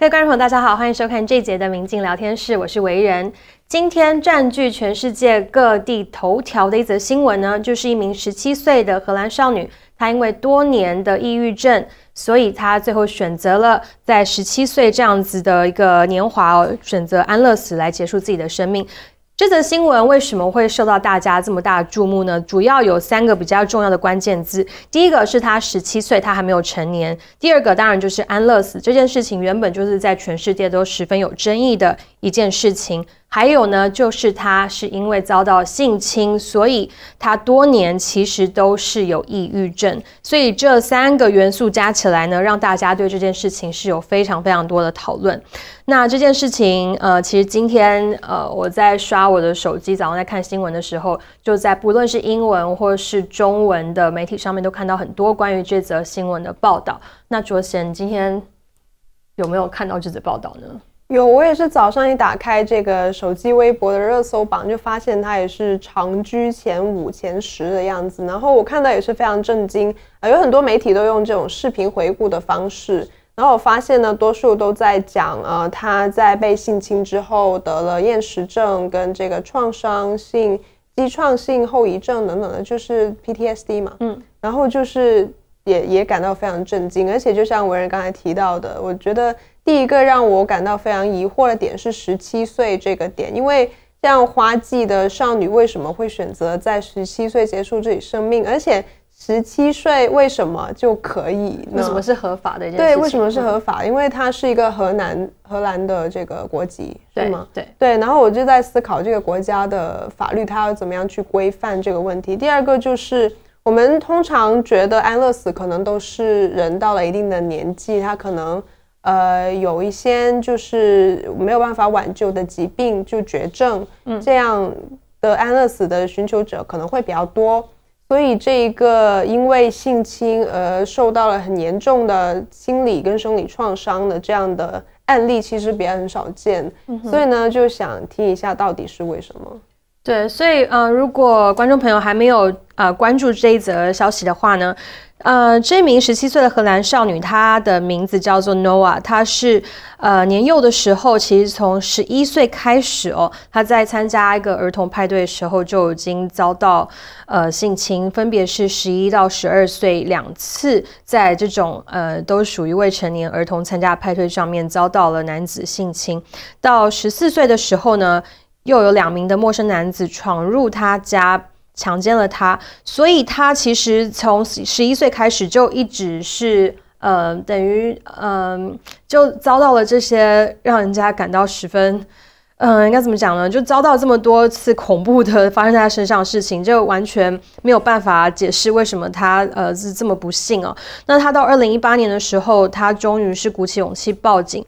各位观众朋友，大家好，欢迎收看这节的《明镜聊天室》，我是维仁。今天占据全世界各地头条的一则新闻呢，就是一名十七岁的荷兰少女，她因为多年的抑郁症，所以她最后选择了在十七岁这样子的一个年华哦，选择安乐死来结束自己的生命。这则新闻为什么会受到大家这么大的注目呢？主要有三个比较重要的关键字。第一个是他十七岁，他还没有成年；第二个当然就是安乐死。这件事情原本就是在全世界都十分有争议的一件事情。还有呢，就是他是因为遭到性侵，所以他多年其实都是有抑郁症。所以这三个元素加起来呢，让大家对这件事情是有非常非常多的讨论。那这件事情，呃，其实今天呃，我在刷我的手机，早上在看新闻的时候，就在不论是英文或是中文的媒体上面，都看到很多关于这则新闻的报道。那卓贤今天有没有看到这则报道呢？有，我也是早上一打开这个手机微博的热搜榜，就发现它也是长居前五、前十的样子。然后我看到也是非常震惊啊，有很多媒体都用这种视频回顾的方式。然后我发现呢，多数都在讲啊，他在被性侵之后得了厌食症，跟这个创伤性、积创性后遗症等等的，就是 PTSD 嘛。嗯，然后就是也也感到非常震惊，而且就像文人刚才提到的，我觉得。第一个让我感到非常疑惑的点是十七岁这个点，因为像花季的少女为什么会选择在十七岁结束自己生命？而且十七岁为什么就可以？为什么是合法的？对，为什么是合法？因为它是一个荷兰荷兰的这个国籍，对吗？对对。然后我就在思考这个国家的法律它要怎么样去规范这个问题。第二个就是我们通常觉得安乐死可能都是人到了一定的年纪，他可能。呃，有一些就是没有办法挽救的疾病，就绝症，这样的安乐死的寻求者可能会比较多。所以这一个因为性侵而受到了很严重的心理跟生理创伤的这样的案例，其实比较很少见。所以呢，就想听一下到底是为什么？对，所以呃，如果观众朋友还没有呃关注这一则消息的话呢？呃，这名十七岁的荷兰少女，她的名字叫做 Noah，她是呃年幼的时候，其实从十一岁开始哦，她在参加一个儿童派对的时候就已经遭到呃性侵，分别是十一到十二岁两次，在这种呃都属于未成年儿童参加派对上面遭到了男子性侵。到十四岁的时候呢，又有两名的陌生男子闯入她家。强奸了他，所以他其实从十一岁开始就一直是呃，等于嗯，就遭到了这些让人家感到十分，嗯，应该怎么讲呢？就遭到这么多次恐怖的发生在他身上的事情，就完全没有办法解释为什么他呃是这么不幸啊。那他到二零一八年的时候，他终于是鼓起勇气报警。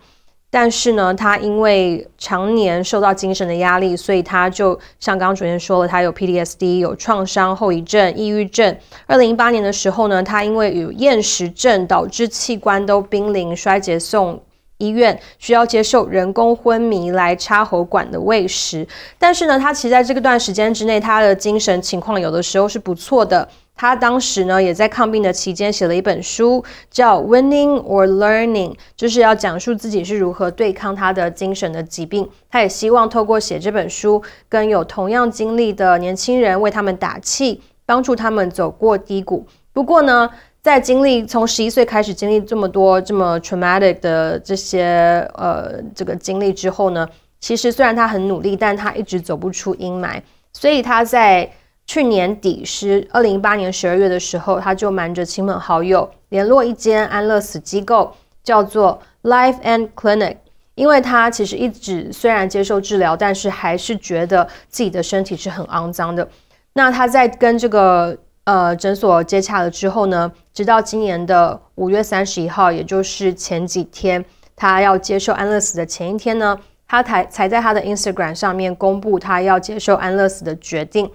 但是呢，他因为常年受到精神的压力，所以他就像刚刚主持人说了，他有 PTSD，有创伤后遗症、抑郁症。二零一八年的时候呢，他因为有厌食症，导致器官都濒临衰竭，送医院需要接受人工昏迷来插喉管的喂食。但是呢，他其实在这个段时间之内，他的精神情况有的时候是不错的。他当时呢，也在抗病的期间写了一本书，叫《Winning or Learning》，就是要讲述自己是如何对抗他的精神的疾病。他也希望透过写这本书，跟有同样经历的年轻人为他们打气，帮助他们走过低谷。不过呢，在经历从十一岁开始经历这么多这么 traumatic 的这些呃这个经历之后呢，其实虽然他很努力，但他一直走不出阴霾，所以他在。去年底是二零一八年十二月的时候，他就瞒着亲朋好友联络一间安乐死机构，叫做 Life and Clinic。因为他其实一直虽然接受治疗，但是还是觉得自己的身体是很肮脏的。那他在跟这个呃诊所接洽了之后呢，直到今年的五月三十一号，也就是前几天他要接受安乐死的前一天呢，他才才在他的 Instagram 上面公布他要接受安乐死的决定。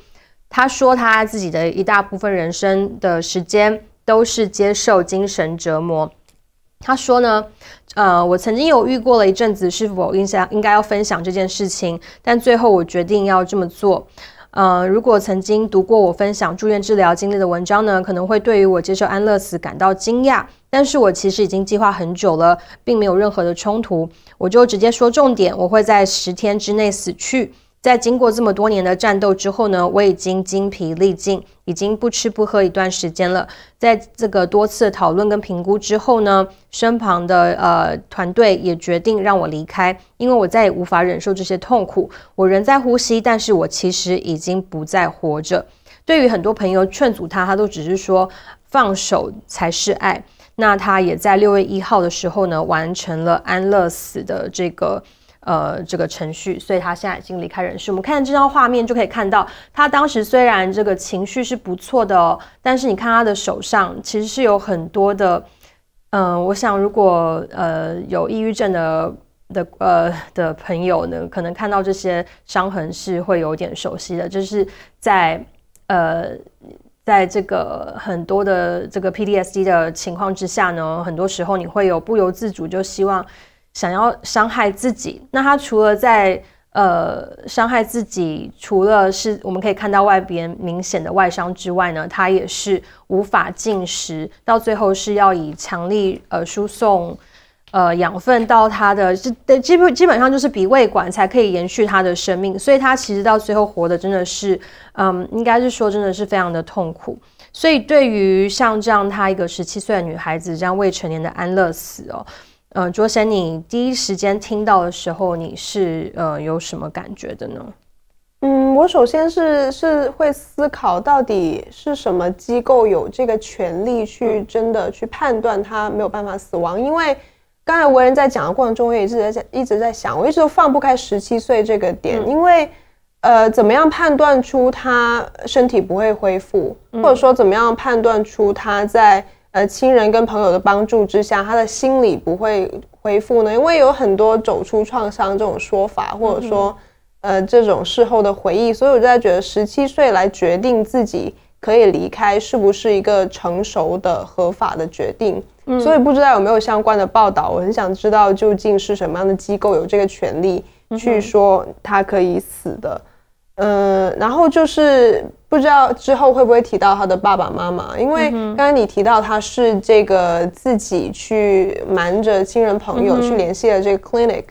他说他自己的一大部分人生的时间都是接受精神折磨。他说呢，呃，我曾经有遇过了一阵子是否应该应该要分享这件事情，但最后我决定要这么做。呃，如果曾经读过我分享住院治疗经历的文章呢，可能会对于我接受安乐死感到惊讶。但是我其实已经计划很久了，并没有任何的冲突。我就直接说重点，我会在十天之内死去。在经过这么多年的战斗之后呢，我已经精疲力尽，已经不吃不喝一段时间了。在这个多次讨论跟评估之后呢，身旁的呃团队也决定让我离开，因为我再也无法忍受这些痛苦。我人在呼吸，但是我其实已经不再活着。对于很多朋友劝阻他，他都只是说放手才是爱。那他也在六月一号的时候呢，完成了安乐死的这个。呃，这个程序，所以他现在已经离开人世。我们看这张画面就可以看到，他当时虽然这个情绪是不错的，哦，但是你看他的手上其实是有很多的，嗯，我想如果呃有抑郁症的的呃的朋友呢，可能看到这些伤痕是会有点熟悉的，就是在呃在这个很多的这个 PDSD 的情况之下呢，很多时候你会有不由自主就希望。想要伤害自己，那他除了在呃伤害自己，除了是我们可以看到外边明显的外伤之外呢，他也是无法进食，到最后是要以强力呃输送呃养分到他的这基本基本上就是鼻胃管才可以延续他的生命，所以他其实到最后活的真的是嗯，应该是说真的是非常的痛苦，所以对于像这样他一个十七岁的女孩子这样未成年的安乐死哦。呃，卓贤，你第一时间听到的时候，你是呃有什么感觉的呢？嗯，我首先是是会思考到底是什么机构有这个权利去真的去判断他没有办法死亡，因为刚才文人在讲的过程中，我也一直在想，一直在想，我一直都放不开十七岁这个点，因为呃，怎么样判断出他身体不会恢复，或者说怎么样判断出他在。呃，亲人跟朋友的帮助之下，他的心理不会恢复呢，因为有很多走出创伤这种说法，或者说，呃，这种事后的回忆，所以我就在觉得十七岁来决定自己可以离开是不是一个成熟的合法的决定，所以不知道有没有相关的报道，我很想知道究竟是什么样的机构有这个权利去说他可以死的。呃，然后就是不知道之后会不会提到他的爸爸妈妈，因为刚刚你提到他是这个自己去瞒着亲人朋友去联系了这个 clinic，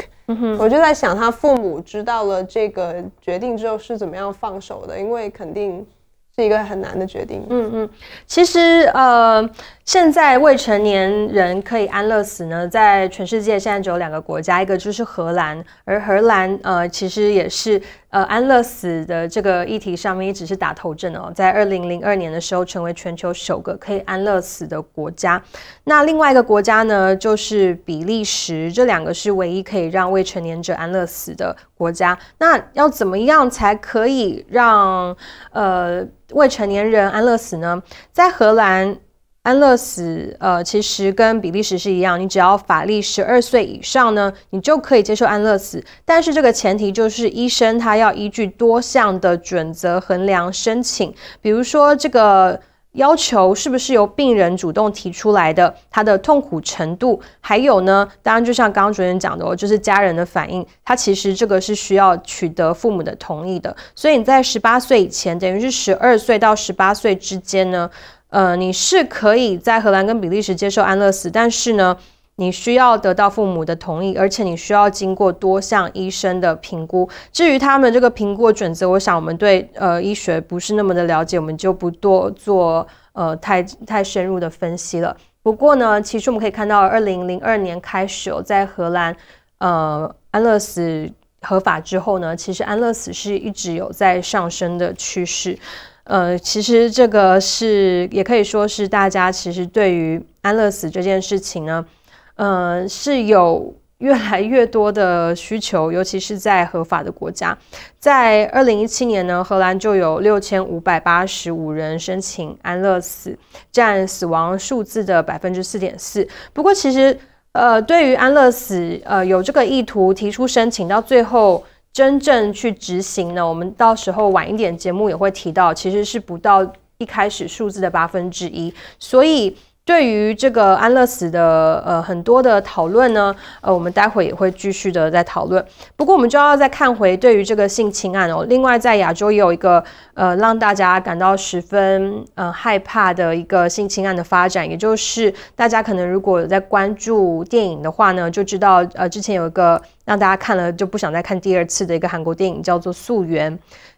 我就在想他父母知道了这个决定之后是怎么样放手的，因为肯定是一个很难的决定。嗯嗯，其实呃。现在未成年人可以安乐死呢？在全世界现在只有两个国家，一个就是荷兰，而荷兰呃其实也是呃安乐死的这个议题上面一直是打头阵哦。在二零零二年的时候，成为全球首个可以安乐死的国家。那另外一个国家呢，就是比利时。这两个是唯一可以让未成年者安乐死的国家。那要怎么样才可以让呃未成年人安乐死呢？在荷兰。安乐死，呃，其实跟比利时是一样，你只要法力十二岁以上呢，你就可以接受安乐死。但是这个前提就是医生他要依据多项的准则衡量申请，比如说这个要求是不是由病人主动提出来的，他的痛苦程度，还有呢，当然就像刚刚主任讲的哦，就是家人的反应，他其实这个是需要取得父母的同意的。所以你在十八岁以前，等于是十二岁到十八岁之间呢。呃，你是可以在荷兰跟比利时接受安乐死，但是呢，你需要得到父母的同意，而且你需要经过多项医生的评估。至于他们这个评估准则，我想我们对呃医学不是那么的了解，我们就不多做呃太太深入的分析了。不过呢，其实我们可以看到，二零零二年开始有在荷兰呃安乐死合法之后呢，其实安乐死是一直有在上升的趋势。呃，其实这个是也可以说是大家其实对于安乐死这件事情呢，呃，是有越来越多的需求，尤其是在合法的国家。在二零一七年呢，荷兰就有六千五百八十五人申请安乐死，占死亡数字的百分之四点四。不过，其实呃，对于安乐死呃有这个意图提出申请到最后。真正去执行呢，我们到时候晚一点节目也会提到，其实是不到一开始数字的八分之一，所以。对于这个安乐死的呃很多的讨论呢，呃，我们待会也会继续的在讨论。不过我们就要再看回对于这个性侵案哦。另外在亚洲也有一个呃让大家感到十分呃害怕的一个性侵案的发展，也就是大家可能如果在关注电影的话呢，就知道呃之前有一个让大家看了就不想再看第二次的一个韩国电影叫做《溯源》。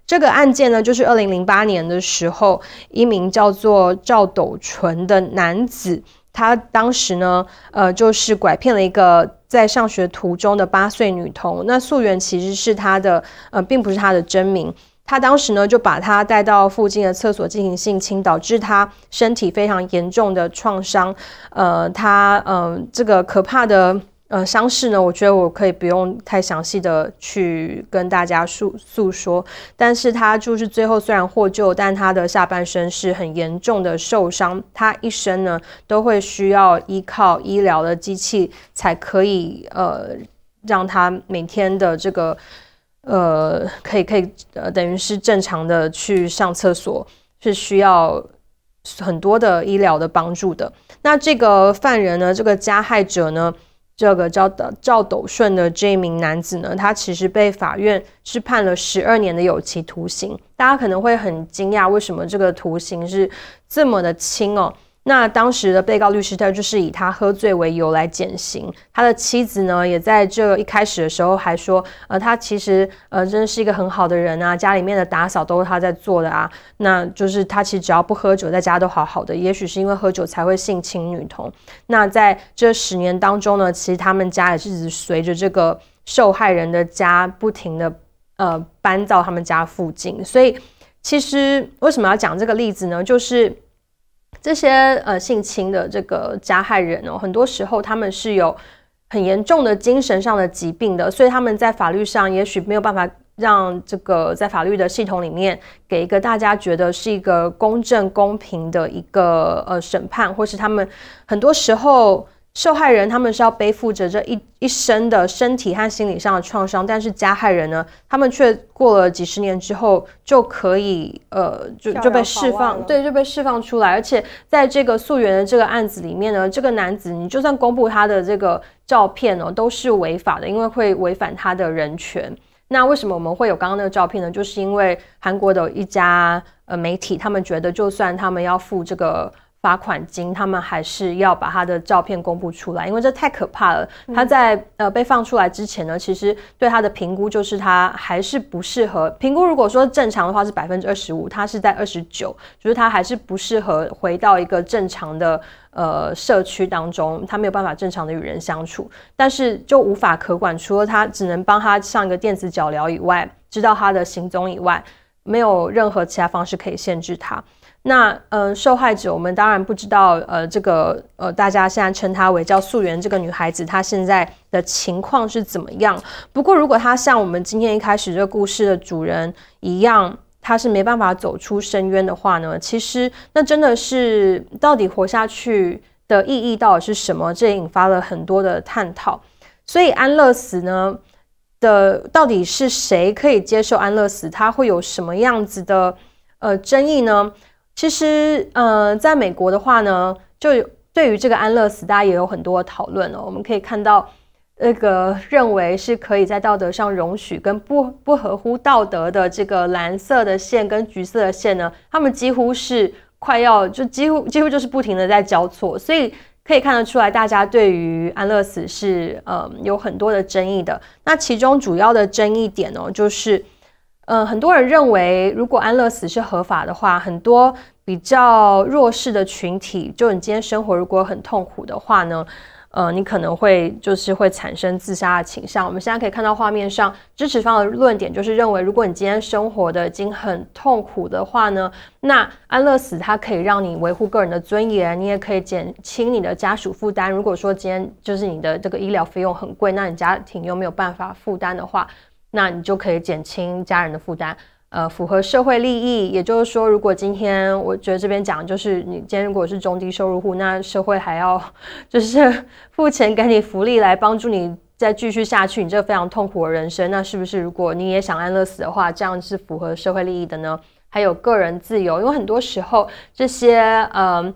这个案件呢，就是二零零八年的时候，一名叫做赵斗淳的男子，他当时呢，呃，就是拐骗了一个在上学途中的八岁女童，那素媛其实是他的，呃，并不是他的真名。他当时呢，就把他带到附近的厕所进行性侵，导致他身体非常严重的创伤，呃，他，呃，这个可怕的。呃，伤势呢？我觉得我可以不用太详细的去跟大家诉诉说，但是他就是最后虽然获救，但他的下半身是很严重的受伤，他一生呢都会需要依靠医疗的机器才可以，呃，让他每天的这个，呃，可以可以，呃，等于是正常的去上厕所，是需要很多的医疗的帮助的。那这个犯人呢，这个加害者呢？这个叫赵斗顺的这名男子呢，他其实被法院是判了十二年的有期徒刑。大家可能会很惊讶，为什么这个徒刑是这么的轻哦？那当时的被告律师他就是以他喝醉为由来减刑，他的妻子呢也在这一开始的时候还说，呃，他其实呃真的是一个很好的人啊，家里面的打扫都是他在做的啊，那就是他其实只要不喝酒，在家都好好的，也许是因为喝酒才会性侵女童。那在这十年当中呢，其实他们家也是随着这个受害人的家不停的呃搬到他们家附近，所以其实为什么要讲这个例子呢？就是。这些呃性侵的这个加害人哦，很多时候他们是有很严重的精神上的疾病的，所以他们在法律上也许没有办法让这个在法律的系统里面给一个大家觉得是一个公正公平的一个呃审判，或是他们很多时候。受害人他们是要背负着这一一生的身体和心理上的创伤，但是加害人呢，他们却过了几十年之后就可以，呃，就就被释放，对，就被释放出来。而且在这个溯源的这个案子里面呢，这个男子你就算公布他的这个照片哦，都是违法的，因为会违反他的人权。那为什么我们会有刚刚那个照片呢？就是因为韩国的一家呃媒体，他们觉得就算他们要付这个。罚款金，他们还是要把他的照片公布出来，因为这太可怕了。他在呃被放出来之前呢，其实对他的评估就是他还是不适合。评估如果说正常的话是百分之二十五，他是在二十九，就是他还是不适合回到一个正常的呃社区当中，他没有办法正常的与人相处，但是就无法可管，除了他只能帮他上一个电子脚镣以外，知道他的行踪以外，没有任何其他方式可以限制他。那嗯，受害者我们当然不知道，呃，这个呃，大家现在称她为叫素媛这个女孩子，她现在的情况是怎么样？不过如果她像我们今天一开始这个故事的主人一样，她是没办法走出深渊的话呢，其实那真的是到底活下去的意义到底是什么？这也引发了很多的探讨。所以安乐死呢，的到底是谁可以接受安乐死？它会有什么样子的呃争议呢？其实，嗯，在美国的话呢，就有对于这个安乐死，大家也有很多讨论哦。我们可以看到，那个认为是可以在道德上容许跟不不合乎道德的这个蓝色的线跟橘色的线呢，它们几乎是快要就几乎几乎就是不停的在交错，所以可以看得出来，大家对于安乐死是呃有很多的争议的。那其中主要的争议点哦，就是。嗯，很多人认为，如果安乐死是合法的话，很多比较弱势的群体，就你今天生活如果很痛苦的话呢，呃，你可能会就是会产生自杀的倾向。我们现在可以看到画面上支持方的论点就是认为，如果你今天生活的已经很痛苦的话呢，那安乐死它可以让你维护个人的尊严，你也可以减轻你的家属负担。如果说今天就是你的这个医疗费用很贵，那你家庭又没有办法负担的话。那你就可以减轻家人的负担，呃，符合社会利益。也就是说，如果今天我觉得这边讲就是你，今天如果是中低收入户，那社会还要 就是 付钱给你福利来帮助你再继续下去你这个非常痛苦的人生，那是不是如果你也想安乐死的话，这样是符合社会利益的呢？还有个人自由，因为很多时候这些呃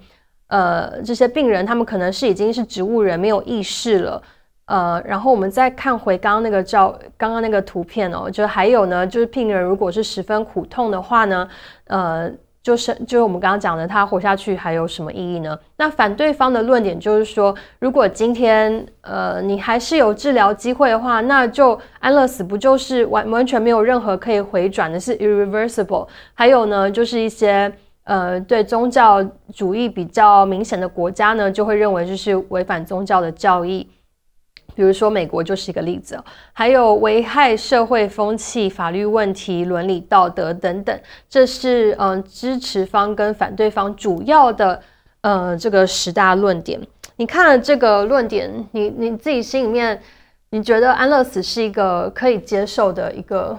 呃这些病人他们可能是已经是植物人，没有意识了。呃，然后我们再看回刚刚那个照，刚刚那个图片哦，就还有呢，就是病人如果是十分苦痛的话呢，呃，就是就是我们刚刚讲的，他活下去还有什么意义呢？那反对方的论点就是说，如果今天呃你还是有治疗机会的话，那就安乐死不就是完完全没有任何可以回转的，是 irreversible？还有呢，就是一些呃对宗教主义比较明显的国家呢，就会认为就是违反宗教的教义。比如说，美国就是一个例子，还有危害社会风气、法律问题、伦理道德等等，这是嗯支持方跟反对方主要的呃这个十大论点。你看这个论点，你你自己心里面，你觉得安乐死是一个可以接受的一个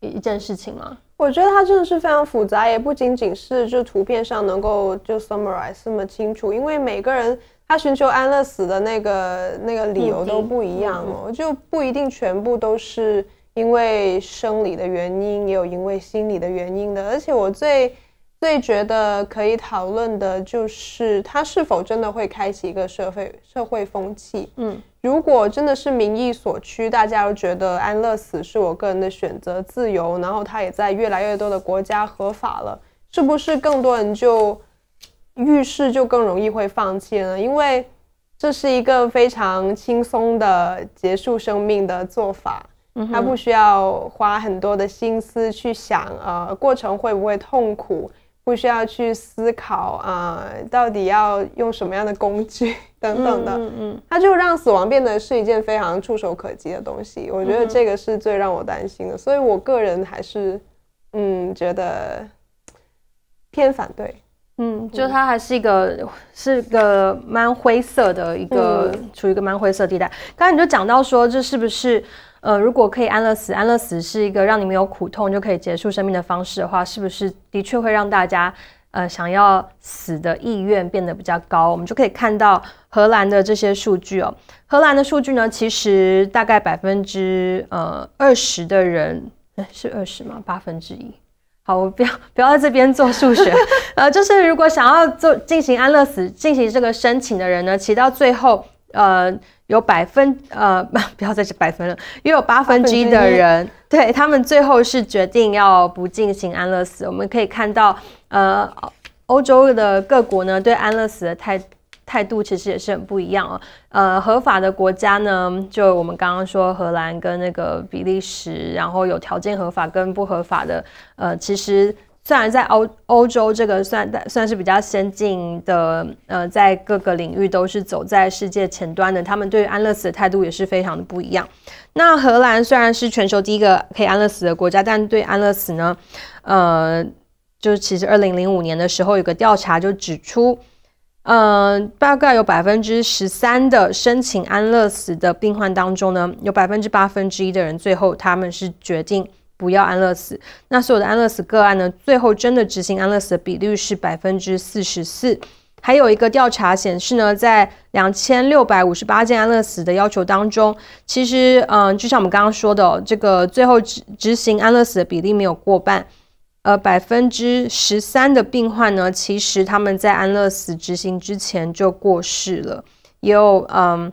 一件事情吗？我觉得它真的是非常复杂，也不仅仅是就图片上能够就 summarize 那么清楚，因为每个人。他寻求安乐死的那个那个理由都不一样哦，就不一定全部都是因为生理的原因，也有因为心理的原因的。而且我最最觉得可以讨论的就是他是否真的会开启一个社会社会风气。嗯，如果真的是民意所趋，大家都觉得安乐死是我个人的选择自由，然后他也在越来越多的国家合法了，是不是更多人就？遇事就更容易会放弃了，因为这是一个非常轻松的结束生命的做法，它不需要花很多的心思去想，呃，过程会不会痛苦，不需要去思考啊，到底要用什么样的工具 等等的，嗯嗯，它就让死亡变得是一件非常触手可及的东西。我觉得这个是最让我担心的，所以我个人还是嗯，觉得偏反对。嗯，就它还是一个，是个蛮灰色的一个，处于一个蛮灰色地带。刚才你就讲到说，这是不是，呃，如果可以安乐死，安乐死是一个让你们有苦痛就可以结束生命的方式的话，是不是的确会让大家，呃，想要死的意愿变得比较高？我们就可以看到荷兰的这些数据哦。荷兰的数据呢，其实大概百分之呃二十的人，是二十吗？八分之一。好，我不要不要在这边做数学。呃，就是如果想要做进行安乐死进行这个申请的人呢，其到最后，呃，有百分呃，不 不要在这百分了，约有八分之一的人，对他们最后是决定要不进行安乐死。我们可以看到，呃，欧洲的各国呢对安乐死的态。态度其实也是很不一样哦。呃，合法的国家呢，就我们刚刚说荷兰跟那个比利时，然后有条件合法跟不合法的，呃，其实虽然在欧欧洲这个算算是比较先进的，呃，在各个领域都是走在世界前端的，他们对于安乐死的态度也是非常的不一样。那荷兰虽然是全球第一个可以安乐死的国家，但对安乐死呢，呃，就是其实二零零五年的时候有个调查就指出。呃，大概有百分之十三的申请安乐死的病患当中呢，有百分之八分之一的人最后他们是决定不要安乐死。那所有的安乐死个案呢，最后真的执行安乐死的比例是百分之四十四。还有一个调查显示呢，在两千六百五十八件安乐死的要求当中，其实，嗯，就像我们刚刚说的，这个最后执执行安乐死的比例没有过半。呃，百分之十三的病患呢，其实他们在安乐死执行之前就过世了，也有嗯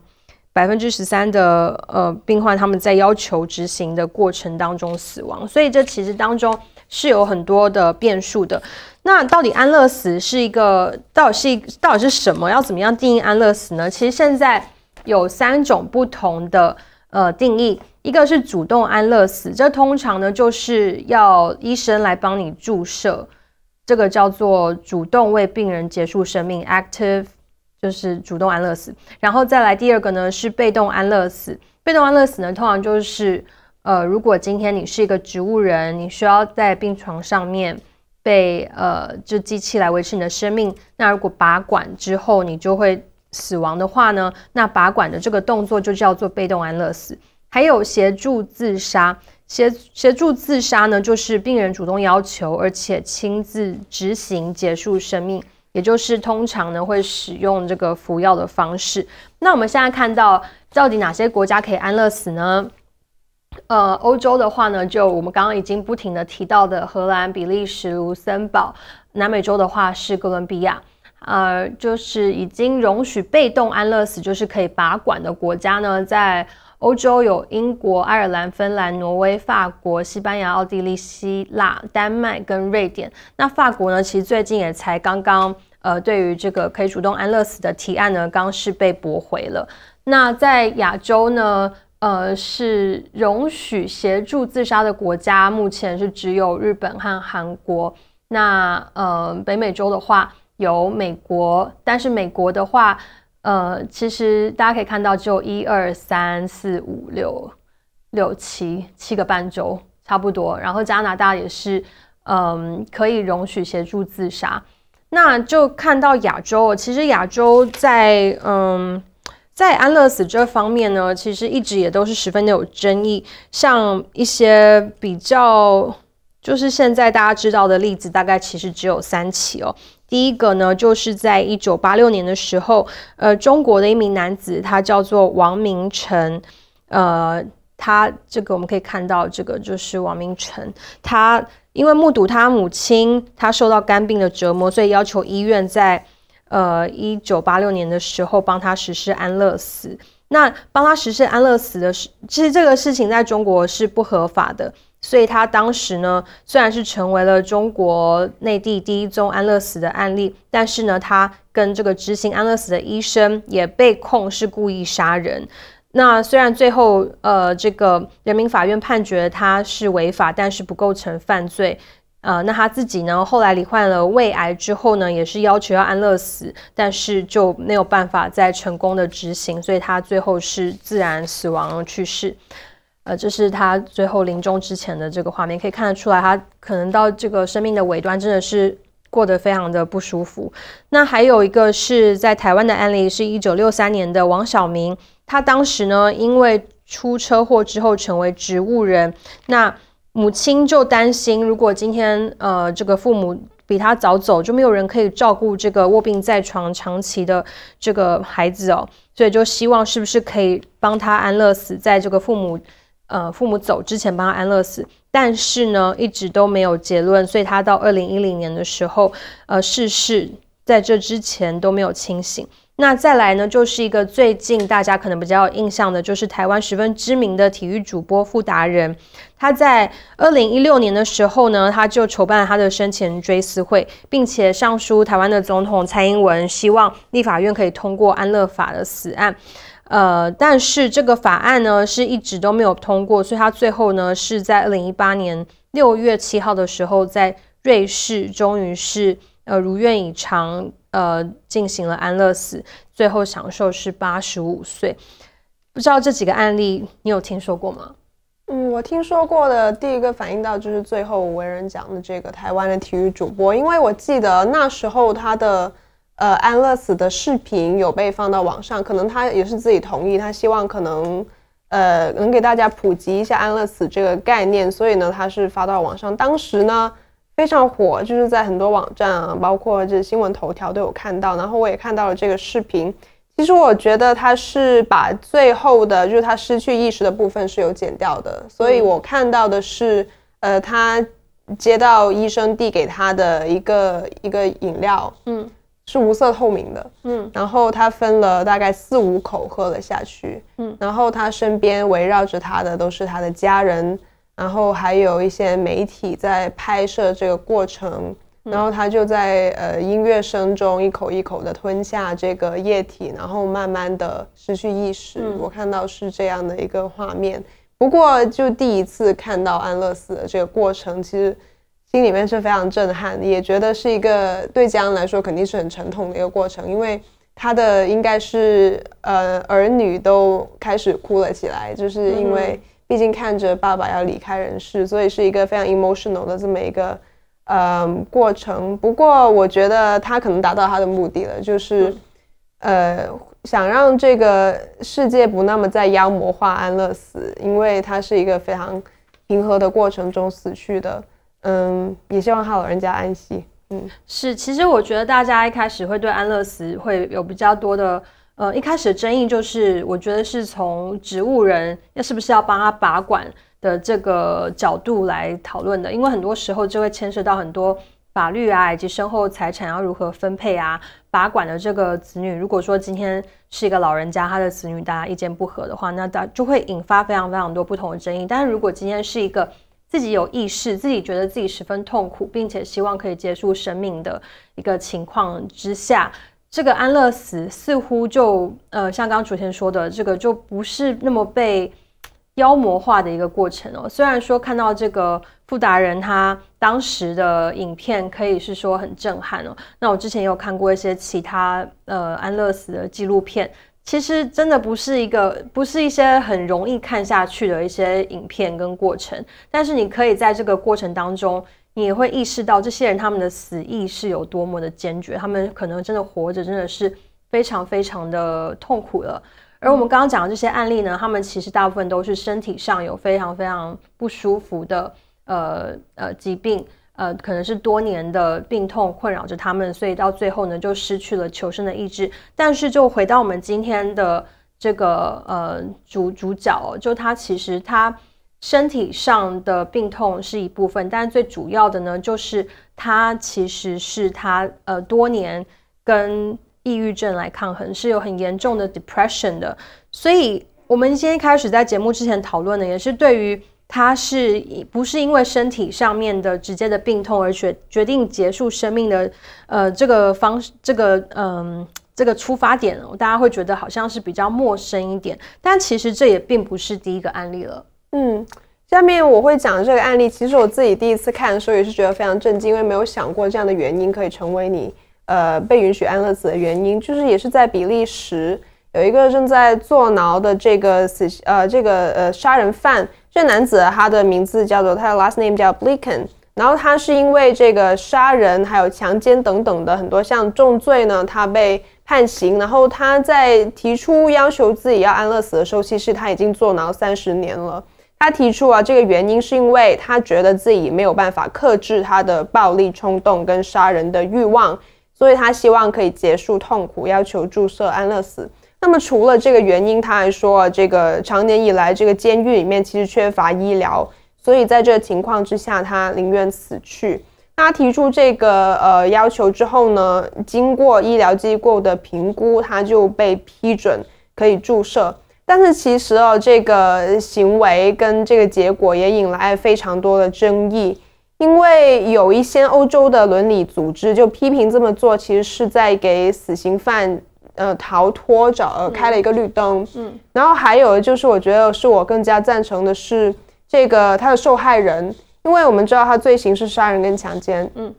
百分之十三的呃病患他们在要求执行的过程当中死亡，所以这其实当中是有很多的变数的。那到底安乐死是一个到底是一到底是什么？要怎么样定义安乐死呢？其实现在有三种不同的呃定义。一个是主动安乐死，这通常呢就是要医生来帮你注射，这个叫做主动为病人结束生命，active 就是主动安乐死。然后再来第二个呢是被动安乐死，被动安乐死呢通常就是呃，如果今天你是一个植物人，你需要在病床上面被呃就机器来维持你的生命，那如果拔管之后你就会死亡的话呢，那拔管的这个动作就叫做被动安乐死。还有协助自杀，协协助自杀呢，就是病人主动要求，而且亲自执行结束生命，也就是通常呢会使用这个服药的方式。那我们现在看到，到底哪些国家可以安乐死呢？呃，欧洲的话呢，就我们刚刚已经不停的提到的荷兰、比利时、卢森堡，南美洲的话是哥伦比亚，呃，就是已经容许被动安乐死，就是可以拔管的国家呢，在。欧洲有英国、爱尔兰、芬兰、挪威、法国、西班牙、奥地利、希腊、丹麦跟瑞典。那法国呢？其实最近也才刚刚，呃，对于这个可以主动安乐死的提案呢，刚是被驳回了。那在亚洲呢？呃，是容许协助自杀的国家，目前是只有日本和韩国。那呃，北美洲的话有美国，但是美国的话。呃，其实大家可以看到，就一二三四五六六七七个半周差不多。然后加拿大也是，嗯，可以容许协助自杀。那就看到亚洲，其实亚洲在嗯在安乐死这方面呢，其实一直也都是十分的有争议。像一些比较，就是现在大家知道的例子，大概其实只有三起哦。第一个呢，就是在一九八六年的时候，呃，中国的一名男子，他叫做王明成，呃，他这个我们可以看到，这个就是王明成，他因为目睹他母亲他受到肝病的折磨，所以要求医院在呃一九八六年的时候帮他实施安乐死。那帮他实施安乐死的事，其实这个事情在中国是不合法的。所以他当时呢，虽然是成为了中国内地第一宗安乐死的案例，但是呢，他跟这个执行安乐死的医生也被控是故意杀人。那虽然最后，呃，这个人民法院判决他是违法，但是不构成犯罪。呃，那他自己呢，后来罹患了胃癌之后呢，也是要求要安乐死，但是就没有办法再成功的执行，所以他最后是自然死亡去世。呃，这是他最后临终之前的这个画面，可以看得出来，他可能到这个生命的尾端，真的是过得非常的不舒服。那还有一个是在台湾的案例，是一九六三年的王晓明，他当时呢因为出车祸之后成为植物人，那母亲就担心，如果今天呃这个父母比他早走，就没有人可以照顾这个卧病在床长期的这个孩子哦，所以就希望是不是可以帮他安乐死，在这个父母。呃，父母走之前帮他安乐死，但是呢，一直都没有结论，所以他到二零一零年的时候，呃，逝世在这之前都没有清醒。那再来呢，就是一个最近大家可能比较有印象的，就是台湾十分知名的体育主播傅达人，他在二零一六年的时候呢，他就筹办了他的生前追思会，并且上书台湾的总统蔡英文，希望立法院可以通过安乐法的死案。呃，但是这个法案呢是一直都没有通过，所以他最后呢是在二零一八年六月七号的时候，在瑞士终于是呃如愿以偿呃进行了安乐死，最后享受是八十五岁。不知道这几个案例你有听说过吗？嗯，我听说过的第一个反应到就是最后为人讲的这个台湾的体育主播，因为我记得那时候他的。呃，安乐死的视频有被放到网上，可能他也是自己同意，他希望可能，呃，能给大家普及一下安乐死这个概念，所以呢，他是发到网上，当时呢非常火，就是在很多网站啊，包括这新闻头条都有看到，然后我也看到了这个视频。其实我觉得他是把最后的就是他失去意识的部分是有剪掉的，所以我看到的是，呃，他接到医生递给他的一个一个饮料，嗯。是无色透明的，嗯，然后他分了大概四五口喝了下去，嗯，然后他身边围绕着他的都是他的家人，然后还有一些媒体在拍摄这个过程，然后他就在呃音乐声中一口一口的吞下这个液体，然后慢慢的失去意识，我看到是这样的一个画面，不过就第一次看到安乐死的这个过程，其实。心里面是非常震撼，也觉得是一个对家人来说肯定是很沉痛的一个过程，因为他的应该是呃儿女都开始哭了起来，就是因为毕竟看着爸爸要离开人世，所以是一个非常 emotional 的这么一个呃过程。不过我觉得他可能达到他的目的了，就是呃想让这个世界不那么在妖魔化安乐死，因为他是一个非常平和的过程中死去的。嗯，也希望他老人家安息。嗯，是，其实我觉得大家一开始会对安乐死会有比较多的，呃，一开始的争议就是，我觉得是从植物人那是不是要帮他拔管的这个角度来讨论的，因为很多时候就会牵涉到很多法律啊，以及身后财产要如何分配啊，拔管的这个子女，如果说今天是一个老人家，他的子女大家意见不合的话，那大就会引发非常非常多不同的争议。但是如果今天是一个。自己有意识，自己觉得自己十分痛苦，并且希望可以结束生命的一个情况之下，这个安乐死似乎就呃像刚主持人说的，这个就不是那么被妖魔化的一个过程哦。虽然说看到这个富达人他当时的影片，可以是说很震撼哦。那我之前也有看过一些其他呃安乐死的纪录片。其实真的不是一个，不是一些很容易看下去的一些影片跟过程，但是你可以在这个过程当中，你会意识到这些人他们的死意是有多么的坚决，他们可能真的活着真的是非常非常的痛苦了。而我们刚刚讲的这些案例呢，他们其实大部分都是身体上有非常非常不舒服的呃呃疾病。呃，可能是多年的病痛困扰着他们，所以到最后呢，就失去了求生的意志。但是，就回到我们今天的这个呃主主角，就他其实他身体上的病痛是一部分，但最主要的呢，就是他其实是他呃多年跟抑郁症来抗衡，是有很严重的 depression 的。所以我们今天开始在节目之前讨论的，也是对于。他是不是因为身体上面的直接的病痛而决决定结束生命的，呃，这个方这个嗯这个出发点，大家会觉得好像是比较陌生一点，但其实这也并不是第一个案例了。嗯，下面我会讲这个案例，其实我自己第一次看的时候也是觉得非常震惊，因为没有想过这样的原因可以成为你呃被允许安乐死的原因，就是也是在比利时。有一个正在坐牢的这个死呃这个呃杀人犯，这男子他的名字叫做他的 last name 叫 b l i n k e n 然后他是因为这个杀人还有强奸等等的很多项重罪呢，他被判刑。然后他在提出要求自己要安乐死的时候，其实他已经坐牢三十年了。他提出啊这个原因是因为他觉得自己没有办法克制他的暴力冲动跟杀人的欲望，所以他希望可以结束痛苦，要求注射安乐死。那么除了这个原因，他还说，这个长年以来，这个监狱里面其实缺乏医疗，所以在这情况之下，他宁愿死去。他提出这个呃要求之后呢，经过医疗机构的评估，他就被批准可以注射。但是其实哦，这个行为跟这个结果也引来非常多的争议，因为有一些欧洲的伦理组织就批评这么做，其实是在给死刑犯。呃，逃脱着，呃，开了一个绿灯。嗯，然后还有就是，我觉得是我更加赞成的是，这个他的受害人，因为我们知道他罪行是杀人跟强奸，嗯，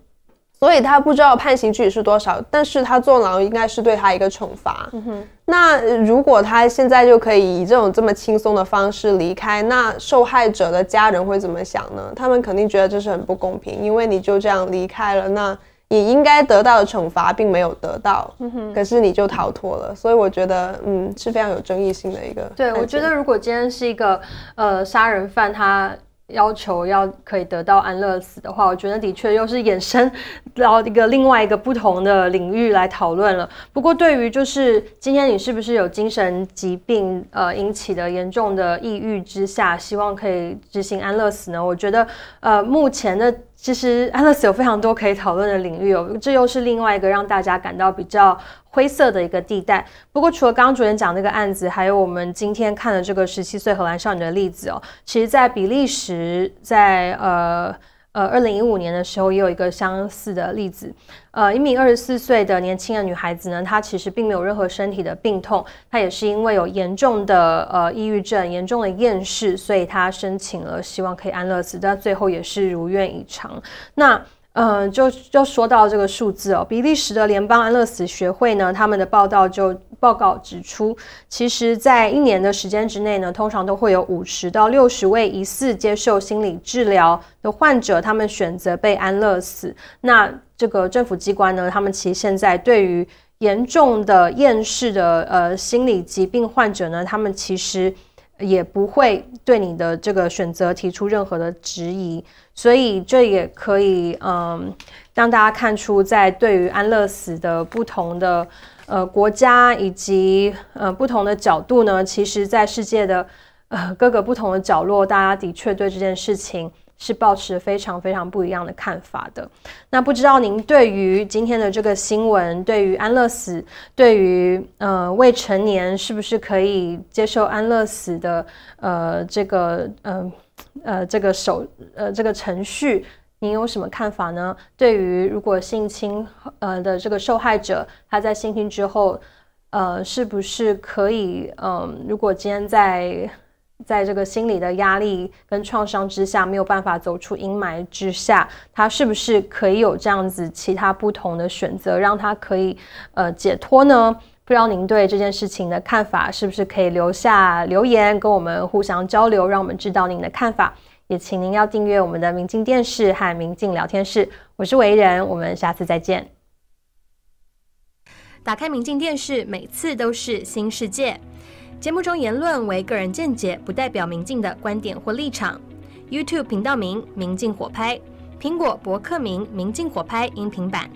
所以他不知道判刑具体是多少，但是他坐牢应该是对他一个惩罚。嗯那如果他现在就可以以这种这么轻松的方式离开，那受害者的家人会怎么想呢？他们肯定觉得这是很不公平，因为你就这样离开了，那。你应该得到的惩罚并没有得到，可是你就逃脱了，所以我觉得，嗯，是非常有争议性的一个。对，我觉得如果今天是一个，呃，杀人犯他要求要可以得到安乐死的话，我觉得的确又是衍生到一个另外一个不同的领域来讨论了。不过对于就是今天你是不是有精神疾病，呃，引起的严重的抑郁之下，希望可以执行安乐死呢？我觉得，呃，目前的。其实，安乐死有非常多可以讨论的领域哦。这又是另外一个让大家感到比较灰色的一个地带。不过，除了刚刚主任讲那个案子，还有我们今天看的这个十七岁荷兰少女的例子哦。其实，在比利时，在呃。呃，二零一五年的时候也有一个相似的例子，呃，一名二十四岁的年轻的女孩子呢，她其实并没有任何身体的病痛，她也是因为有严重的呃抑郁症、严重的厌世，所以她申请了希望可以安乐死，但最后也是如愿以偿。那。嗯，就就说到这个数字哦，比利时的联邦安乐死学会呢，他们的报道就报告指出，其实，在一年的时间之内呢，通常都会有五十到六十位疑似接受心理治疗的患者，他们选择被安乐死。那这个政府机关呢，他们其实现在对于严重的厌世的呃心理疾病患者呢，他们其实也不会对你的这个选择提出任何的质疑。所以这也可以，嗯，让大家看出，在对于安乐死的不同的呃国家以及呃不同的角度呢，其实，在世界的呃各个不同的角落，大家的确对这件事情是保持非常非常不一样的看法的。那不知道您对于今天的这个新闻，对于安乐死，对于呃未成年是不是可以接受安乐死的呃这个嗯？呃，这个手呃，这个程序，您有什么看法呢？对于如果性侵呃的这个受害者，他在性侵之后，呃，是不是可以嗯，如果今天在在这个心理的压力跟创伤之下没有办法走出阴霾之下，他是不是可以有这样子其他不同的选择，让他可以呃解脱呢？不知道您对这件事情的看法是不是可以留下留言，跟我们互相交流，让我们知道您的看法。也请您要订阅我们的明镜电视和明镜聊天室。我是维仁，我们下次再见。打开明镜电视，每次都是新世界。节目中言论为个人见解，不代表明镜的观点或立场。YouTube 频道名：明镜火拍，苹果博客名：明镜火拍音频版。